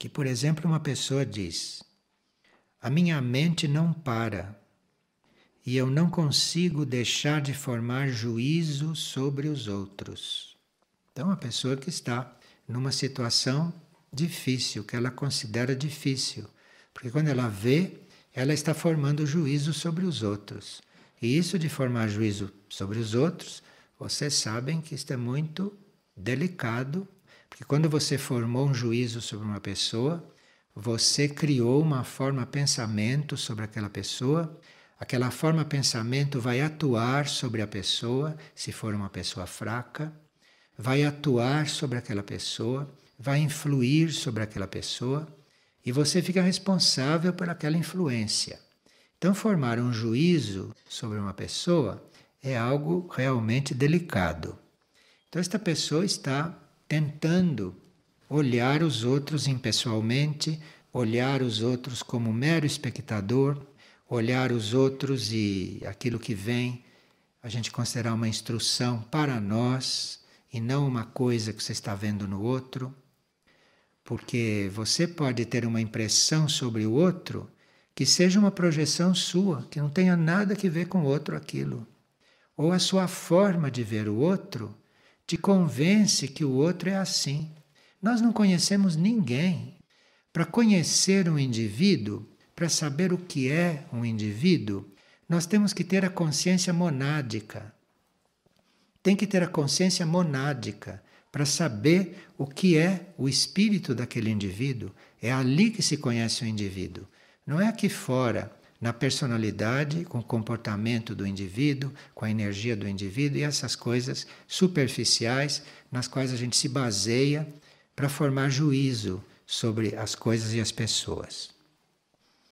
que, por exemplo, uma pessoa diz: A minha mente não para e eu não consigo deixar de formar juízo sobre os outros. Então, a pessoa que está numa situação difícil, que ela considera difícil, porque quando ela vê, ela está formando juízo sobre os outros. E isso de formar juízo sobre os outros, vocês sabem que isto é muito delicado porque quando você formou um juízo sobre uma pessoa, você criou uma forma pensamento sobre aquela pessoa. Aquela forma pensamento vai atuar sobre a pessoa, se for uma pessoa fraca, vai atuar sobre aquela pessoa, vai influir sobre aquela pessoa e você fica responsável por aquela influência. Então, formar um juízo sobre uma pessoa é algo realmente delicado. Então, esta pessoa está tentando olhar os outros impessoalmente, olhar os outros como mero espectador, olhar os outros e aquilo que vem a gente considerar uma instrução para nós e não uma coisa que você está vendo no outro. Porque você pode ter uma impressão sobre o outro que seja uma projeção sua, que não tenha nada que ver com o outro aquilo. Ou a sua forma de ver o outro te convence que o outro é assim. Nós não conhecemos ninguém. Para conhecer um indivíduo, para saber o que é um indivíduo, nós temos que ter a consciência monádica. Tem que ter a consciência monádica para saber o que é o espírito daquele indivíduo. É ali que se conhece o indivíduo. Não é aqui fora na personalidade, com o comportamento do indivíduo, com a energia do indivíduo e essas coisas superficiais nas quais a gente se baseia para formar juízo sobre as coisas e as pessoas.